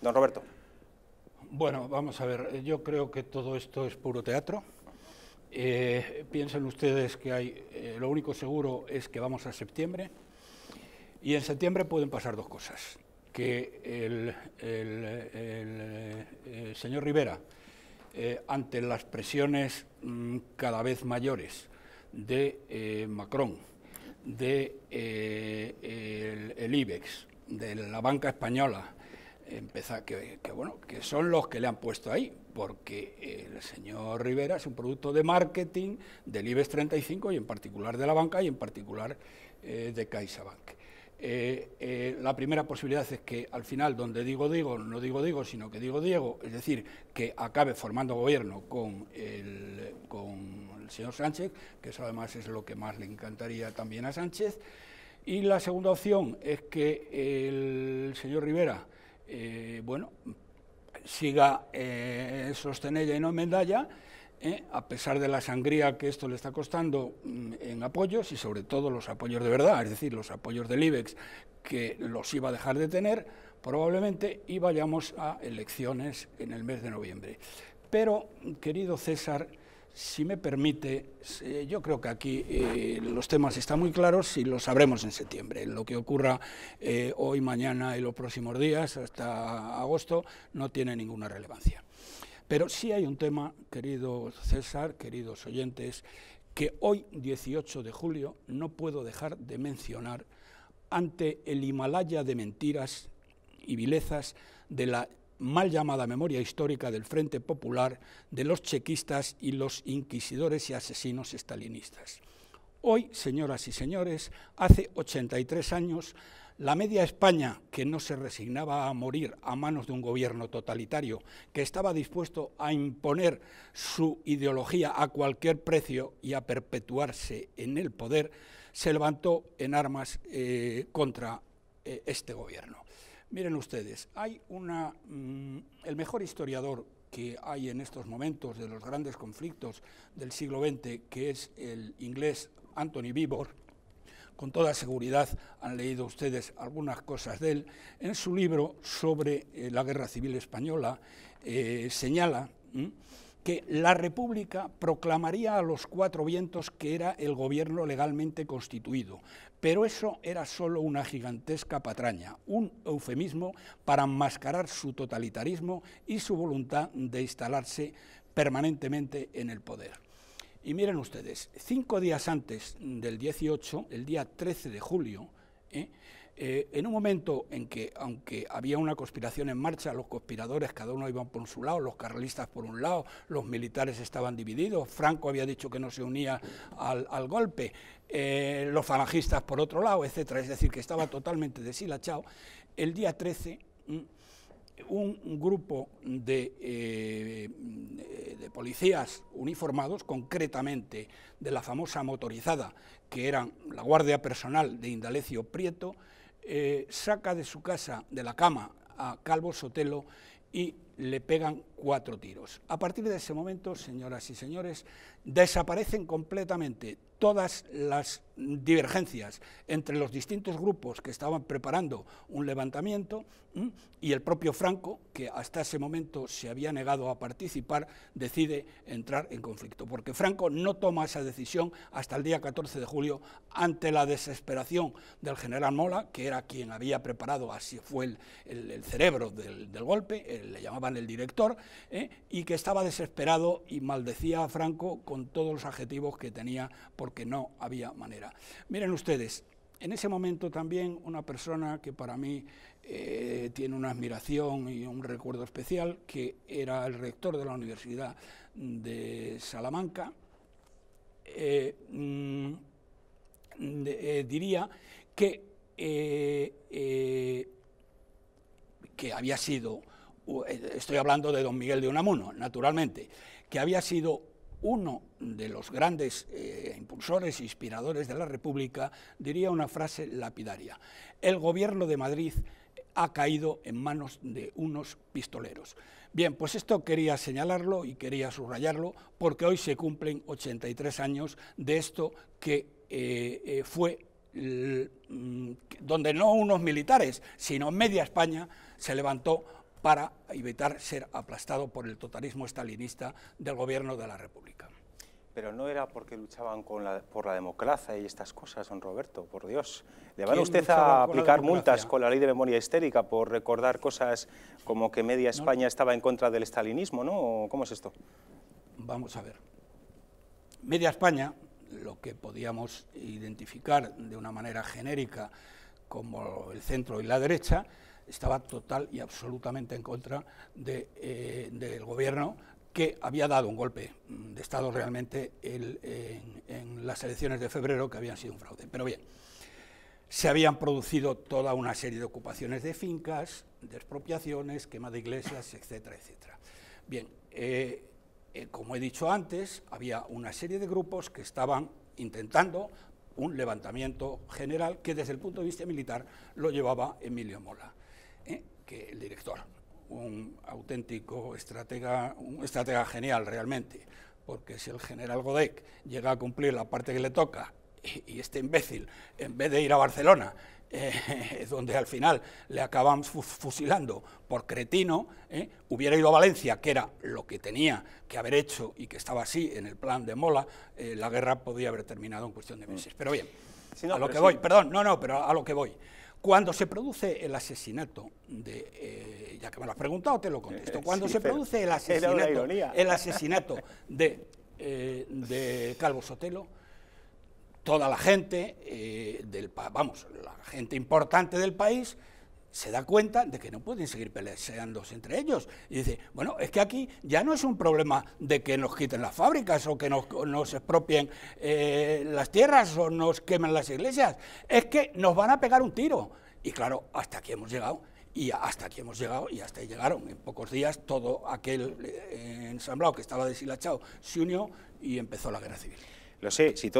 Don Roberto. Bueno, vamos a ver, yo creo que todo esto es puro teatro. Eh, piensen ustedes que hay, eh, lo único seguro es que vamos a septiembre y en septiembre pueden pasar dos cosas. Que el, eh, señor Rivera, ante las presiones mm, cada vez mayores de Macron, de el IBEX, de la banca española, empezar, que, bueno, que son los que le han puesto ahí, porque el señor Rivera es un producto de marketing del IBEX 35 y en particular de la banca y en particular eh, de CaixaBank. Eh, eh, la primera posibilidad es que al final, donde digo digo, no digo digo, sino que digo Diego, es decir, que acabe formando gobierno con con el señor Sánchez, que eso además es lo que más le encantaría también a Sánchez. Y la segunda opción es que el señor Rivera eh, bueno, siga eh, sostenella y no medalla, eh, a pesar de la sangría que esto le está costando mm, en apoyos y sobre todo los apoyos de verdad, es decir, los apoyos del IBEX, que los iba a dejar de tener probablemente y vayamos a elecciones en el mes de noviembre. Pero, querido César, si me permite, yo creo que aquí eh, los temas están muy claros y los sabremos en septiembre. Lo que ocurra eh, hoy, mañana y los próximos días, hasta agosto, no tiene ninguna relevancia. Pero sí hay un tema, querido César, queridos oyentes, que hoy, 18 de julio, no puedo dejar de mencionar ante el Himalaya de mentiras y vilezas de la mal llamada memoria histórica del Frente Popular de los chequistas y los inquisidores y asesinos estalinistas. Hoy, señoras y señores, hace 83 años, la media España, que no se resignaba a morir a manos de un gobierno totalitario, que estaba dispuesto a imponer su ideología a cualquier precio y a perpetuarse en el poder, se levantó en armas eh, contra eh, este gobierno. Miren ustedes, hay una, mm, el mejor historiador que hay en estos momentos de los grandes conflictos del siglo XX, que es el inglés Anthony Bibor, con toda seguridad han leído ustedes algunas cosas de él, en su libro sobre eh, la Guerra Civil Española eh, señala que la República proclamaría a los cuatro vientos que era el gobierno legalmente constituido, pero eso era solo una gigantesca patraña, un eufemismo para enmascarar su totalitarismo y su voluntad de instalarse permanentemente en el poder. Y miren ustedes, cinco días antes del 18, el día 13 de julio, ¿eh? Eh, en un momento en que, aunque había una conspiración en marcha, los conspiradores cada uno iban por su lado, los carlistas por un lado, los militares estaban divididos, Franco había dicho que no se unía al, golpe, eh, los falangistas por otro lado, etcétera, es decir, que estaba totalmente deshilachado, el día 13 mm, un grupo de, eh, de, policías uniformados, concretamente de la famosa motorizada, que eran la guardia personal de Indalecio Prieto, eh, saca de su casa, de la cama, a Calvo Sotelo y le pegan cuatro tiros. A partir de ese momento, señoras y señores, desaparecen completamente todas las divergencias entre los distintos grupos que estaban preparando un levantamiento y el propio Franco, que hasta ese momento se había negado a participar, decide entrar en conflicto, porque Franco no toma esa decisión hasta el día 14 de julio ante la desesperación del general Mola, que era quien había preparado, así fue el, cerebro del, golpe, eh, le llamaban el director, ¿eh? y que estaba desesperado y maldecía a Franco con todos los adjetivos que tenía porque no había manera. Miren ustedes, en ese momento también una persona que para mí eh, tiene una admiración y un recuerdo especial, que era el rector de la Universidad de Salamanca, eh, mm, diría que había sido eh, estoy hablando de don Miguel de Unamuno, naturalmente, que había sido uno de los grandes eh, impulsores e inspiradores de la República, diría una frase lapidaria. El gobierno de Madrid ha caído en manos de unos pistoleros. Bien, pues esto quería señalarlo y quería subrayarlo porque hoy se cumplen 83 años de esto que eh, fue mm, donde no unos militares, sino media España se levantó para evitar ser aplastado por el totalismo estalinista del gobierno de la República. Pero no era porque luchaban por la democracia y estas cosas, don Roberto, por Dios. ¿Le van usted a aplicar multas con la ley de memoria histérica por recordar cosas como que media España estaba en contra del estalinismo, no? ¿Cómo es esto? Vamos a ver. Media España, lo que podíamos identificar de una manera genérica como el centro y la derecha, estaba total y absolutamente en contra eh, del gobierno que había dado un golpe de Estado realmente eh, en, las elecciones de febrero, que habían sido un fraude. Pero bien, se habían producido toda una serie de ocupaciones de fincas, de expropiaciones, quema de iglesias, etcétera, etcétera. Bien, eh, como he dicho antes, había una serie de grupos que estaban intentando un levantamiento general que desde el punto de vista militar lo llevaba Emilio Mola que el director. Un auténtico estratega, un estratega genial realmente, porque si el general Godec llega a cumplir la parte que le toca y, este imbécil, en vez de ir a Barcelona, eh, donde al final le acabamos fusilando por cretino, ¿eh? hubiera ido a Valencia, que era lo que tenía que haber hecho y que estaba así en el plan de Mola, eh, la guerra podría haber terminado en cuestión de meses. Mm. Pero bien, a lo que voy, perdón, no, no, pero a lo que voy. Cuando se produce el asesinato de, eh, ya que me lo has preguntado, te lo contesto. Cuando se produce el asesinato, el asesinato de, eh, de, Calvo Sotelo, toda la gente, eh, del, vamos, la gente importante del país, se da cuenta de que no pueden seguir peleándose entre ellos. Y dice, bueno, es que aquí ya no es un problema de que nos quiten las fábricas o que nos, expropien eh, las tierras o nos quemen las iglesias, es que nos van a pegar un tiro. Y claro, hasta aquí hemos llegado. Y hasta aquí hemos llegado y hasta ahí llegaron. En pocos días todo aquel eh, ensamblado que estaba deshilachado se unió y empezó la guerra civil. Lo sé, si